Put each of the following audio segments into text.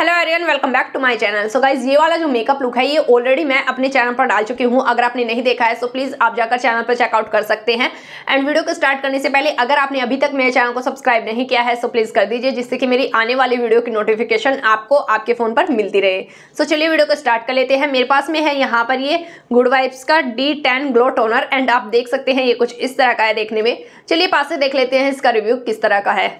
hello Aryan welcome back to my channel so guys ये वाला जो मेकअप लुक है ये ऑलरेडी मैं अपने चैनल पर डाल चुकी हूँ अगर आपने नहीं देखा है सो प्लीज़ आप जाकर चैनल पर चेकआउट कर सकते हैं एंड वीडियो को स्टार्ट करने से पहले अगर आपने अभी तक मेरे चैनल को सब्सक्राइब नहीं किया है सो प्लीज़ कर दीजिए जिससे कि मेरी आने वाली वीडियो की नोटिफिकेशन आपको आपके फ़ोन पर मिलती रहे सो so, चलिए वीडियो को स्टार्ट कर लेते हैं मेरे पास में है यहाँ पर ये गुड वाइब्स का D tan glow toner and आप देख सकते हैं ये कुछ इस तरह का है देखने में चलिए पास से देख लेते हैं इसका रिव्यू किस तरह का है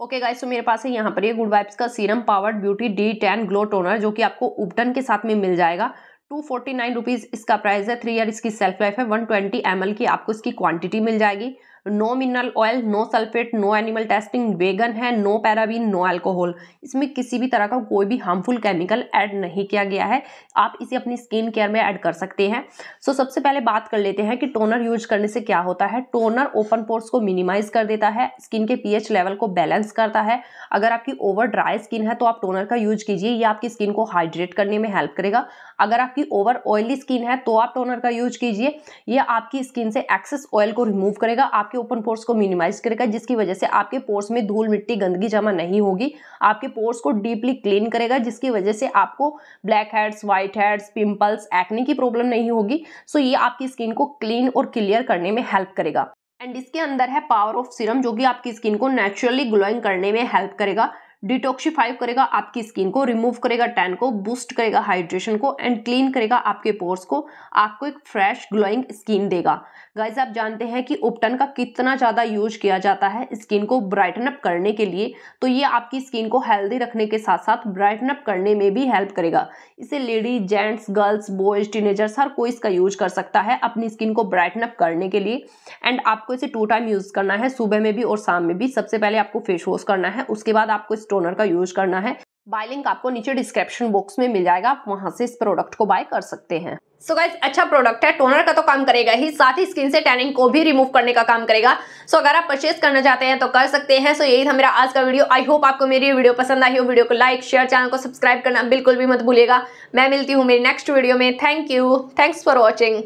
ओके okay गाइस तो मेरे पास है यहाँ पर ये गुड वाइब्स का serum powered beauty D tan glow toner जो कि आपको उपटन के साथ में मिल जाएगा टू फोर्टी नाइन रुपीज़ इसका प्राइस है थ्री ईयर इसकी सेल्फ लाइफ है वन ट्वेंटी एम की आपको इसकी क्वांटिटी मिल जाएगी no mineral oil no sulphate no animal testing vegan है नो पैराबीन नो अल्कोहल इसमें किसी भी तरह का कोई भी हार्मफुल केमिकल ऐड नहीं किया गया है आप इसे अपनी स्किन केयर में ऐड कर सकते हैं सो so, सबसे पहले बात कर लेते हैं कि टोनर यूज करने से क्या होता है टोनर ओपन पोर्स को मिनिमाइज कर देता है स्किन के पीएच लेवल को बैलेंस करता है अगर आपकी ओवर ड्राई स्किन है तो आप टोनर का यूज कीजिए यह आपकी स्किन को हाइड्रेट करने में हेल्प करेगा अगर आपकी ओवर ऑयली स्किन है तो आप टोनर का यूज कीजिए यह आपकी स्किन से एक्सेस ऑयल को रिमूव करेगा आप आपके ओपन पोर्स को मिनिमाइज करेगा जिसकी वजह से आपके पोर्स में धूल मिट्टी गंदगी जमा नहीं होगी आपके पोर्स को डीपली क्लीन करेगा जिसकी वजह से आपको black heads white heads pimples acne की प्रॉब्लम नहीं होगी सो ये आपकी स्किन को क्लीन और क्लियर करने में हेल्प करेगा एंड इसके अंदर है पावर ऑफ सीरम जो कि आपकी स्किन को नेचुरली ग्लोइंग करने में हेल्प करेगा डिटॉक्सीफाई करेगा आपकी स्किन को रिमूव करेगा टैन को बूस्ट करेगा हाइड्रेशन को एंड क्लीन करेगा आपके पोर्स को आपको एक फ्रेश ग्लोइंग स्किन देगा गाइज आप जानते हैं कि उपटन का कितना ज़्यादा यूज किया जाता है स्किन को ब्राइटन अप करने के लिए तो ये आपकी स्किन को हेल्दी रखने के साथ साथ ब्राइटन अप करने में भी हेल्प करेगा इसे ladies gents girls boys teenagers हर कोई इसका यूज कर सकता है अपनी स्किन को ब्राइटन अप करने के लिए एंड आपको इसे टू टाइम यूज़ करना है सुबह में भी और शाम में भी सबसे पहले आपको फेस वॉश करना है उसके बाद आपको इस टोनर का यूज करना है बाय लिंक आपको नीचे डिस्क्रिप्शन बॉक्स में मिल जाएगा आप वहां से इस प्रोडक्ट को बाय कर सकते हैं सो so अच्छा प्रोडक्ट है टोनर का तो काम करेगा ही साथ ही स्किन से टैनिंग को भी रिमूव करने का काम करेगा सो so अगर आप परचेज करना चाहते हैं तो कर सकते हैं सो so यही था मेरा आज का वीडियो आई होप आपको मेरी वीडियो पसंद आई हो वीडियो को लाइक शेयर चैनल को सब्सक्राइब करना बिल्कुल भी मत भूलिएगा मैं मिलती हूँ मेरी नेक्स्ट वीडियो में thank you thanks for watching